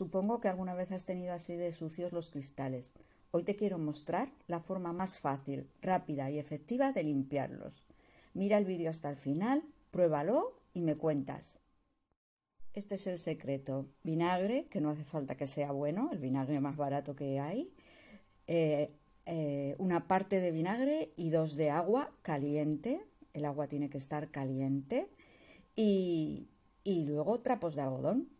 Supongo que alguna vez has tenido así de sucios los cristales. Hoy te quiero mostrar la forma más fácil, rápida y efectiva de limpiarlos. Mira el vídeo hasta el final, pruébalo y me cuentas. Este es el secreto. Vinagre, que no hace falta que sea bueno, el vinagre más barato que hay. Eh, eh, una parte de vinagre y dos de agua caliente. El agua tiene que estar caliente. y luego trapos de algodón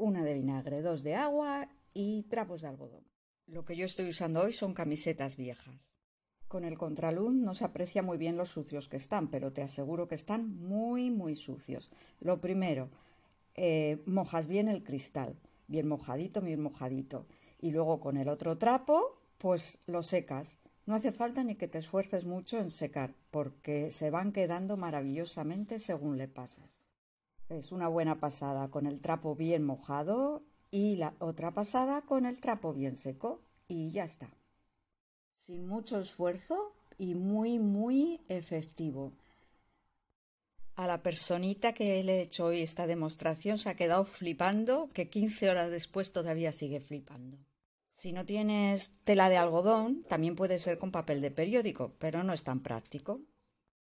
una de vinagre, dos de agua y trapos de algodón. Lo que yo estoy usando hoy son camisetas viejas. Con el contraluz no se aprecia muy bien los sucios que están, pero te aseguro que están muy, muy sucios. Lo primero, eh, mojas bien el cristal, bien mojadito, bien mojadito. Y luego con el otro trapo, pues lo secas. No hace falta ni que te esfuerces mucho en secar, porque se van quedando maravillosamente según le pasas. Es una buena pasada con el trapo bien mojado y la otra pasada con el trapo bien seco y ya está. Sin mucho esfuerzo y muy, muy efectivo. A la personita que le he hecho hoy esta demostración se ha quedado flipando, que 15 horas después todavía sigue flipando. Si no tienes tela de algodón, también puede ser con papel de periódico, pero no es tan práctico.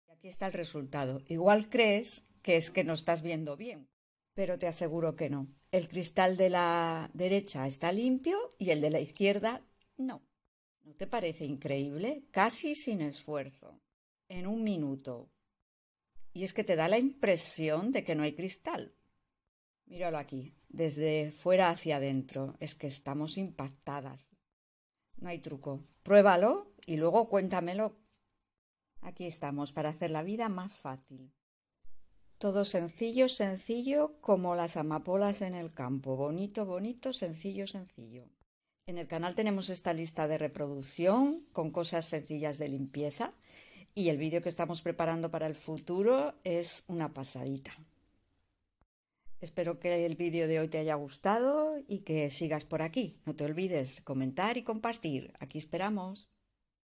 Y aquí está el resultado. Igual crees que es que no estás viendo bien. Pero te aseguro que no. El cristal de la derecha está limpio y el de la izquierda no. ¿No te parece increíble? Casi sin esfuerzo. En un minuto. Y es que te da la impresión de que no hay cristal. Míralo aquí, desde fuera hacia adentro. Es que estamos impactadas. No hay truco. Pruébalo y luego cuéntamelo. Aquí estamos para hacer la vida más fácil. Todo sencillo, sencillo, como las amapolas en el campo. Bonito, bonito, sencillo, sencillo. En el canal tenemos esta lista de reproducción con cosas sencillas de limpieza y el vídeo que estamos preparando para el futuro es una pasadita. Espero que el vídeo de hoy te haya gustado y que sigas por aquí. No te olvides comentar y compartir. Aquí esperamos.